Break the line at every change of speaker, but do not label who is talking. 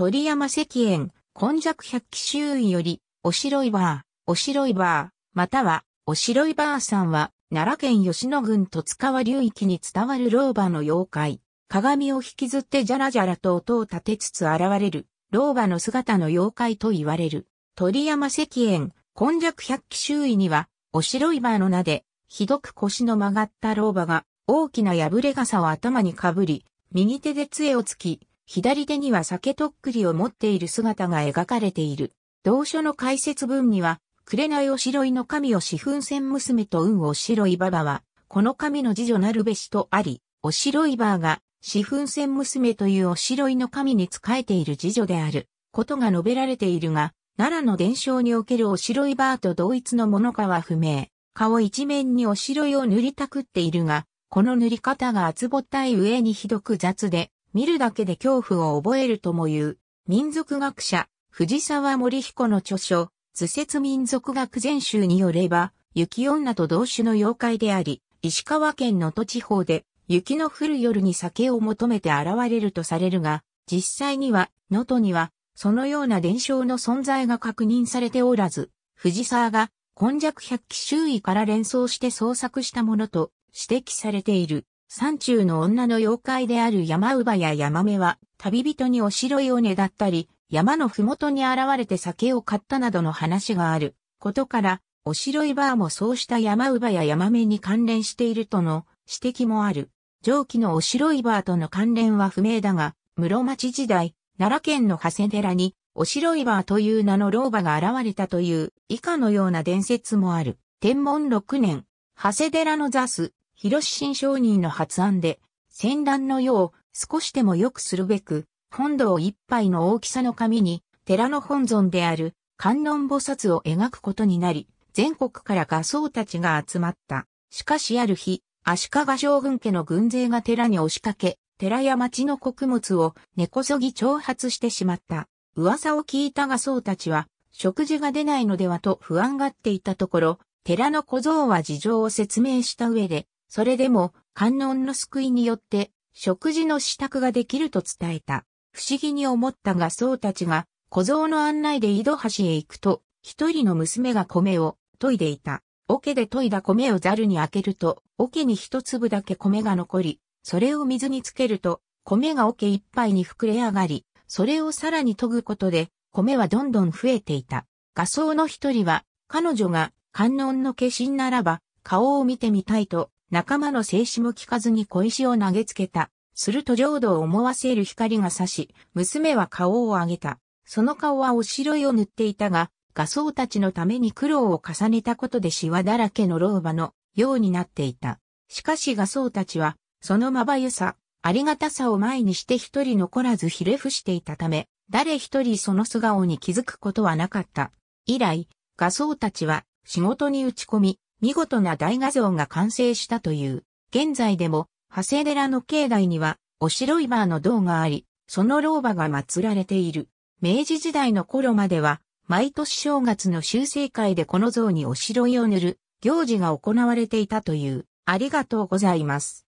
鳥山石燕、今弱百鬼周囲より、おしろいバー、おしろいバー、または、おしろいバーさんは、奈良県吉野郡戸塚川流域に伝わる老婆の妖怪、鏡を引きずってじゃらじゃらと音を立てつつ現れる、老婆の姿の妖怪と言われる。鳥山石燕、今弱百鬼周囲には、おしろいバーの名で、ひどく腰の曲がった老婆が、大きな破れ傘を頭にかぶり、右手で杖をつき、左手には酒とっくりを持っている姿が描かれている。同書の解説文には、紅を白いの神を四粉仙娘と運を白い馬場は、この神の次女なるべしとあり、お白いばが、四粉仙娘というお白いの神に仕えている次女である、ことが述べられているが、奈良の伝承におけるお白いばと同一のものかは不明。顔一面にお白いを塗りたくっているが、この塗り方が厚ぼったい上にひどく雑で、見るだけで恐怖を覚えるとも言う、民族学者、藤沢森彦の著書、図説民族学全集によれば、雪女と同種の妖怪であり、石川県の都地方で、雪の降る夜に酒を求めて現れるとされるが、実際には、能登には、そのような伝承の存在が確認されておらず、藤沢が、今弱百鬼周囲から連想して創作したものと指摘されている。山中の女の妖怪である山乳母や山目は、旅人におしろいをねだったり、山のふもとに現れて酒を買ったなどの話があることから、おしろいバーもそうした山乳母や山目に関連しているとの指摘もある。上記のおしろいバーとの関連は不明だが、室町時代、奈良県の長谷寺に、おしろいバーという名の老婆が現れたという、以下のような伝説もある。天文6年、長谷寺の座す、広新商人の発案で、戦乱の世を少しでも良くするべく、本堂一杯の大きさの紙に、寺の本尊である観音菩薩を描くことになり、全国から画僧たちが集まった。しかしある日、足利将軍家の軍勢が寺に押しかけ、寺や町の穀物を根こそぎ挑発してしまった。噂を聞いた画僧たちは、食事が出ないのではと不安がっていたところ、寺の小僧は事情を説明した上で、それでも観音の救いによって食事の支度ができると伝えた。不思議に思ったが僧たちが小僧の案内で井戸橋へ行くと、一人の娘が米を研いでいた。桶で研いだ米をザルに開けると、桶に一粒だけ米が残り、それを水につけると、米が桶一杯に膨れ上がり、それをさらに研ぐことで、米はどんどん増えていた。画僧の一人は、彼女が観音の化身ならば、顔を見てみたいと、仲間の静止も聞かずに小石を投げつけた。すると浄土を思わせる光が差し、娘は顔を上げた。その顔はおしろいを塗っていたが、画僧たちのために苦労を重ねたことでシワだらけの老婆のようになっていた。しかし画僧たちは、そのまばゆさ、ありがたさを前にして一人残らずひれ伏していたため、誰一人その素顔に気づくことはなかった。以来、画僧たちは仕事に打ち込み、見事な大画像が完成したという。現在でも、長谷寺の境内には、お白いバーの銅があり、その老婆が祀られている。明治時代の頃までは、毎年正月の修正会でこの像にお白いを塗る行事が行われていたという。ありがとうございます。